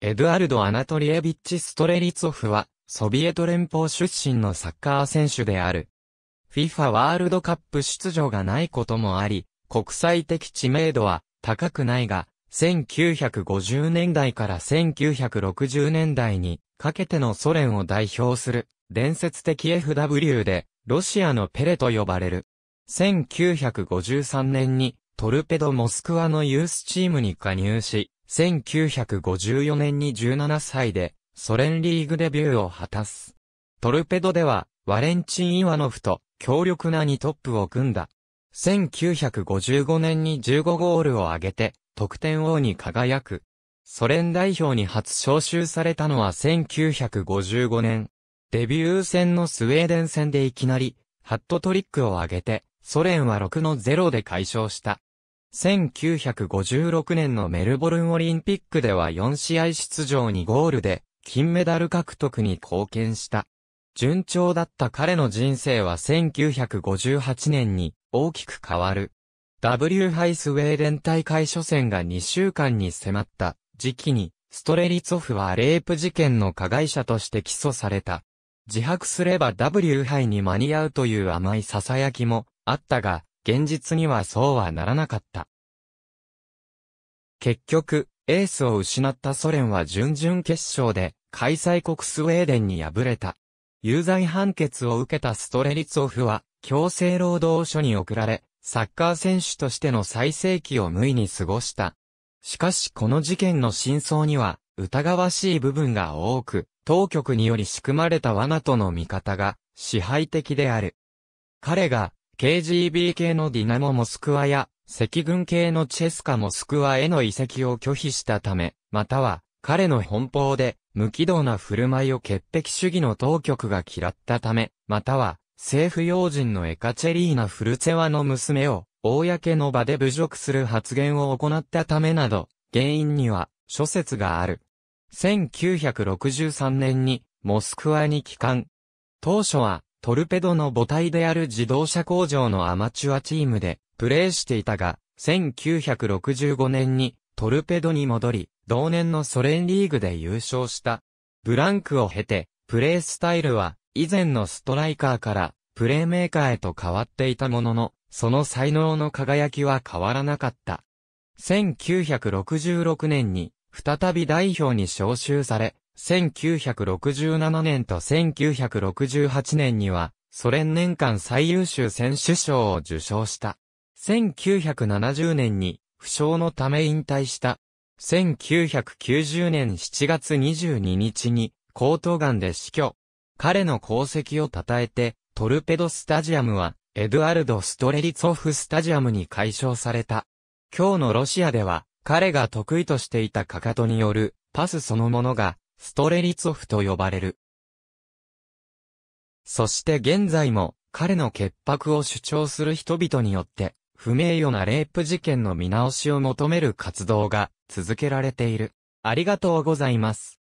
エドアルド・アナトリエビッチ・ストレリツォフは、ソビエト連邦出身のサッカー選手である。FIFA ワールドカップ出場がないこともあり、国際的知名度は高くないが、1950年代から1960年代にかけてのソ連を代表する伝説的 FW でロシアのペレと呼ばれる。1953年にトルペドモスクワのユースチームに加入し、1954年に17歳で、ソ連リーグデビューを果たす。トルペドでは、ワレンチン・イワノフと強力な2トップを組んだ。1955年に15ゴールを挙げて、得点王に輝く。ソ連代表に初招集されたのは1955年。デビュー戦のスウェーデン戦でいきなり、ハットトリックを挙げて、ソ連は6の0で解消した。1956年のメルボルンオリンピックでは4試合出場にゴールで、金メダル獲得に貢献した。順調だった彼の人生は1958年に大きく変わる。W ハイスウェーデン大会初戦が2週間に迫った時期に、ストレリツォフはレイプ事件の加害者として起訴された。自白すれば W 杯に間に合うという甘い囁きもあったが、現実にはそうはならなかった。結局、エースを失ったソ連は準々決勝で開催国スウェーデンに敗れた。有罪判決を受けたストレリツオフは強制労働所に送られ、サッカー選手としての最盛期を無意に過ごした。しかしこの事件の真相には疑わしい部分が多く、当局により仕組まれた罠との見方が支配的である。彼が KGB 系のディナモモスクワや、赤軍系のチェスカモスクワへの移籍を拒否したため、または、彼の奔放で、無軌道な振る舞いを潔癖主義の当局が嫌ったため、または、政府要人のエカチェリーナ・フルツェワの娘を、公の場で侮辱する発言を行ったためなど、原因には、諸説がある。1963年に、モスクワに帰還。当初は、トルペドの母体である自動車工場のアマチュアチームでプレーしていたが、1965年にトルペドに戻り、同年のソ連リーグで優勝した。ブランクを経て、プレースタイルは以前のストライカーからプレーメーカーへと変わっていたものの、その才能の輝きは変わらなかった。1966年に再び代表に招集され、1967年と1968年には、ソ連年間最優秀選手賞を受賞した。1970年に、負傷のため引退した。1990年7月22日に、高等癌で死去。彼の功績を称えて、トルペドスタジアムは、エドゥアルド・ストレリツォフスタジアムに改称された。今日のロシアでは、彼が得意としていたかかとによる、パスそのものが、ストレリツォフと呼ばれる。そして現在も、彼の潔白を主張する人々によって、不名誉なレイプ事件の見直しを求める活動が続けられている。ありがとうございます。